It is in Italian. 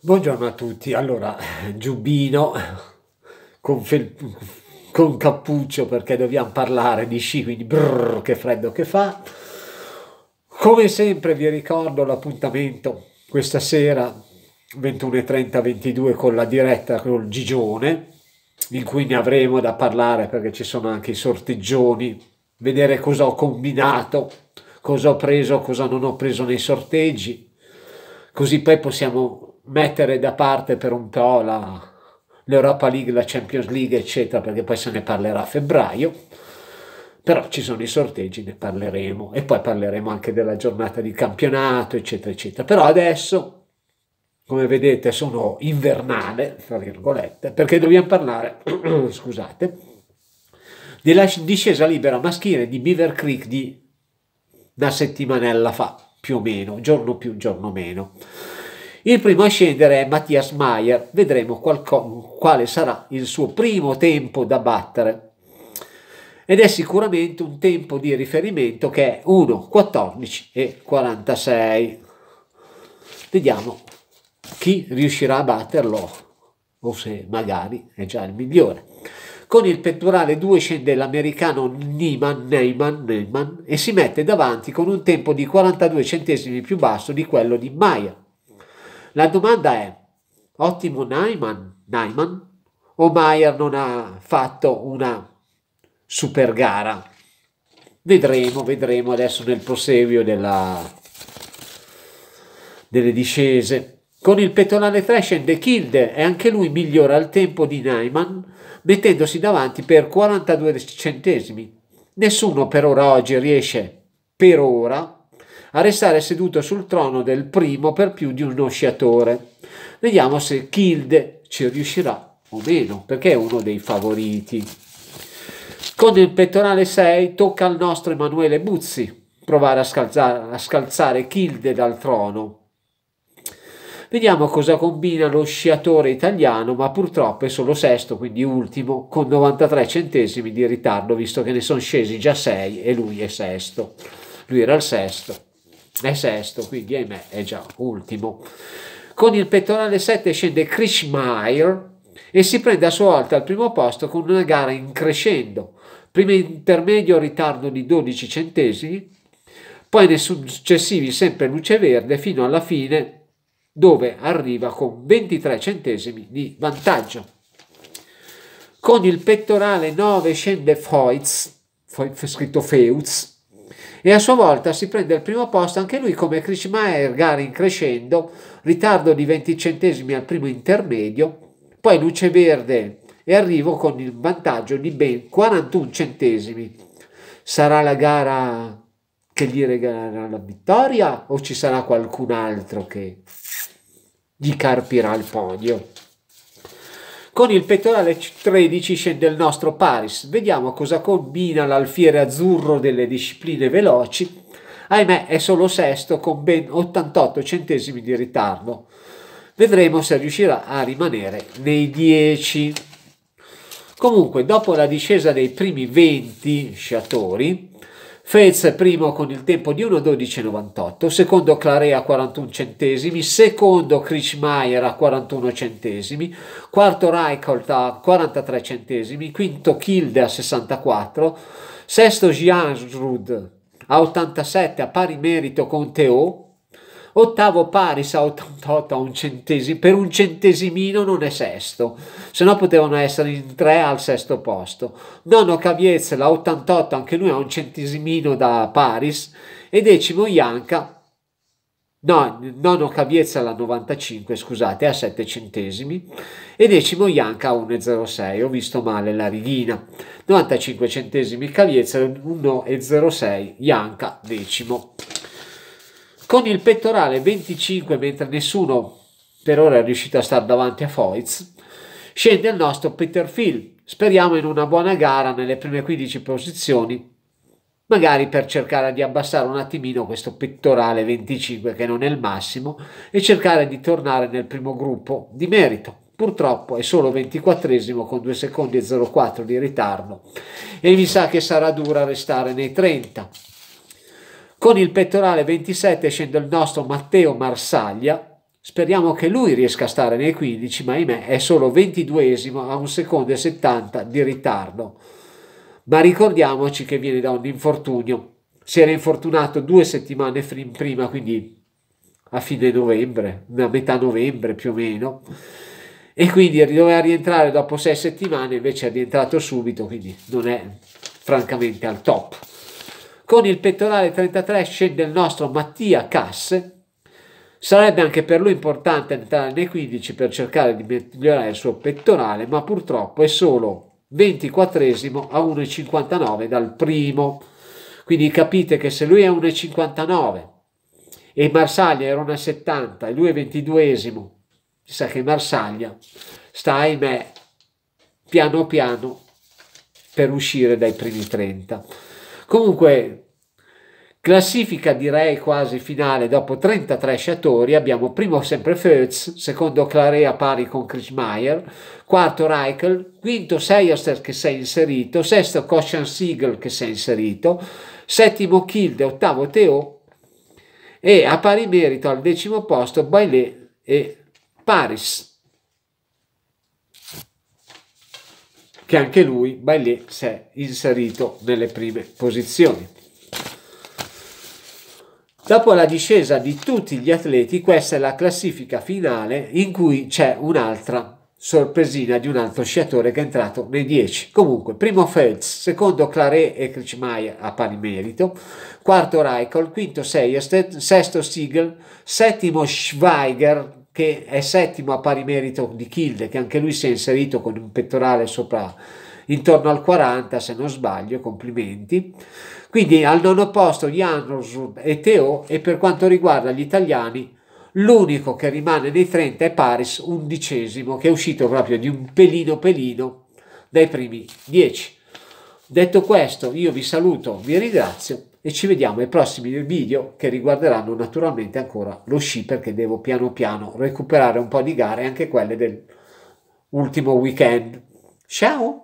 Buongiorno a tutti, allora Giubbino con, fel- con cappuccio perché dobbiamo parlare di sci, quindi brrr, che freddo che fa. Come sempre vi ricordo l'appuntamento questa sera 21.30-22 con la diretta con Gigione, in cui ne avremo da parlare perché ci sono anche i sorteggioni, vedere cosa ho combinato, cosa ho preso, cosa non ho preso nei sorteggi, così poi possiamo mettere da parte per un po' la, l'Europa League, la Champions League, eccetera, perché poi se ne parlerà a febbraio. Però ci sono i sorteggi, ne parleremo e poi parleremo anche della giornata di campionato, eccetera, eccetera. Però adesso, come vedete, sono invernale, tra virgolette, perché dobbiamo parlare, scusate, della discesa libera maschile di Beaver Creek di una settimanella fa, più o meno, giorno più, giorno meno. Il primo a scendere è Mattias Maier, vedremo quale sarà il suo primo tempo da battere. Ed è sicuramente un tempo di riferimento che è 1,14 e 46. Vediamo chi riuscirà a batterlo o se magari è già il migliore. Con il pettorale 2 scende l'americano Neyman, Neiman, Neiman e si mette davanti con un tempo di 42 centesimi più basso di quello di Maier. La domanda è, ottimo Naiman, Naiman o Maier non ha fatto una super gara? Vedremo, vedremo adesso nel proseguio della, delle discese. Con il pettonale Thrashen De Kilde e anche lui migliora il tempo di Naiman mettendosi davanti per 42 centesimi. Nessuno per ora oggi riesce, per ora, a restare seduto sul trono del primo per più di uno sciatore. Vediamo se Kilde ci riuscirà o meno, perché è uno dei favoriti. Con il pettorale 6 tocca al nostro Emanuele Buzzi provare a scalzare, a scalzare Kilde dal trono. Vediamo cosa combina lo sciatore italiano, ma purtroppo è solo sesto, quindi ultimo, con 93 centesimi di ritardo, visto che ne sono scesi già 6 e lui è sesto. Lui era il sesto è sesto, quindi ahimè è già ultimo. Con il pettorale 7 scende Krishmayer e si prende a sua volta al primo posto con una gara in crescendo. Prima intermedio ritardo di 12 centesimi, poi nei successivi sempre luce verde fino alla fine dove arriva con 23 centesimi di vantaggio. Con il pettorale 9 scende Feutz, scritto Feutz, e a sua volta si prende il primo posto anche lui come Krishmaer Garin crescendo, ritardo di 20 centesimi al primo intermedio, poi luce verde e arrivo con il vantaggio di ben 41 centesimi. Sarà la gara che gli regalerà la vittoria o ci sarà qualcun altro che gli carpirà il podio? Con il pettorale 13 scende il nostro Paris. Vediamo cosa combina l'alfiere azzurro delle discipline veloci. Ahimè è solo sesto con ben 88 centesimi di ritardo. Vedremo se riuscirà a rimanere nei 10. Comunque, dopo la discesa dei primi 20 sciatori, Fez primo con il tempo di 1.12.98, secondo Clarea a 41 centesimi, secondo Krichmeier a 41 centesimi, quarto Reichelt a 43 centesimi, quinto Kilde a 64, sesto Giansrud a 87 a pari merito con Theo, Ottavo Paris a 88 a un centesimo, per un centesimino non è sesto, se no potevano essere in tre al sesto posto. Nono caviezza la 88, anche lui a un centesimino da Paris. E decimo Ianca, no, nono caviezza la 95, scusate, a 7 centesimi. E decimo Ianca a 1,06, ho visto male la righina. 95 centesimi caviezza 1,06 Ianca, decimo con il pettorale 25 mentre nessuno per ora è riuscito a stare davanti a Foyz scende il nostro Peter Phil speriamo in una buona gara nelle prime 15 posizioni magari per cercare di abbassare un attimino questo pettorale 25 che non è il massimo e cercare di tornare nel primo gruppo di merito purtroppo è solo 24 esimo con 2 secondi e 04 di ritardo e mi sa che sarà dura restare nei 30 con il pettorale 27 scende il nostro Matteo Marsaglia, Speriamo che lui riesca a stare nei 15, ma ahimè è solo 22esimo a un secondo e 70 di ritardo. Ma ricordiamoci che viene da un infortunio. Si era infortunato due settimane prima, quindi a fine novembre, a metà novembre più o meno. E quindi doveva rientrare dopo sei settimane, invece è rientrato subito, quindi non è francamente al top. Con il pettorale 33 scende il nostro Mattia Casse. Sarebbe anche per lui importante entrare nei 15 per cercare di migliorare il suo pettorale, ma purtroppo è solo 24 esimo a 1,59 dal primo. Quindi capite che se lui è 1,59 e Marsaglia era 1,70 e lui è 22esimo, sa che Marsaglia sta, ahimè, piano piano per uscire dai primi 30. Comunque, classifica direi quasi finale, dopo 33 sciatori abbiamo primo sempre Fötz, secondo Clarea pari con Chris Krismayer, quarto Reichel, quinto Seierster che si è inserito, sesto Koshan Siegel che si è inserito, settimo Kilde, ottavo Teo e a pari merito al decimo posto Bailey e Paris. che anche lui, Bailey, si è inserito nelle prime posizioni. Dopo la discesa di tutti gli atleti, questa è la classifica finale in cui c'è un'altra sorpresina di un altro sciatore che è entrato nei 10. Comunque, primo Feltz, secondo Claret e Krichmaier a pari merito, quarto Reichel, quinto Seiersted, sesto Siegel, settimo Schweiger, che è settimo a pari merito di Kilde, che anche lui si è inserito con un pettorale sopra intorno al 40 se non sbaglio, complimenti. Quindi al nono posto Janosud e Teo e per quanto riguarda gli italiani l'unico che rimane nei 30 è Paris, undicesimo, che è uscito proprio di un pelino pelino dai primi 10. Detto questo io vi saluto, vi ringrazio e ci vediamo ai prossimi video che riguarderanno naturalmente ancora lo sci perché devo piano piano recuperare un po' di gare anche quelle dell'ultimo weekend. Ciao!